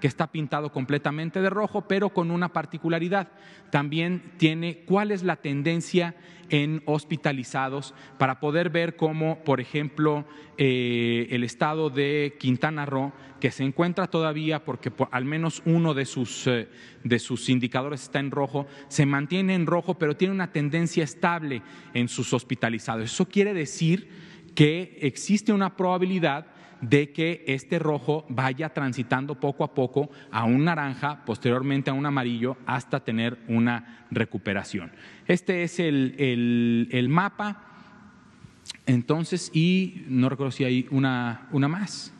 que está pintado completamente de rojo, pero con una particularidad. También tiene cuál es la tendencia en hospitalizados para poder ver cómo, por ejemplo, eh, el estado de Quintana Roo, que se encuentra todavía porque al menos uno de sus, eh, de sus indicadores está en rojo, se mantiene en rojo, pero tiene una tendencia estable en sus hospitalizados. Eso quiere decir que existe una probabilidad de que este rojo vaya transitando poco a poco a un naranja, posteriormente a un amarillo, hasta tener una recuperación. Este es el, mapa. Entonces, y no recuerdo si hay una, una más.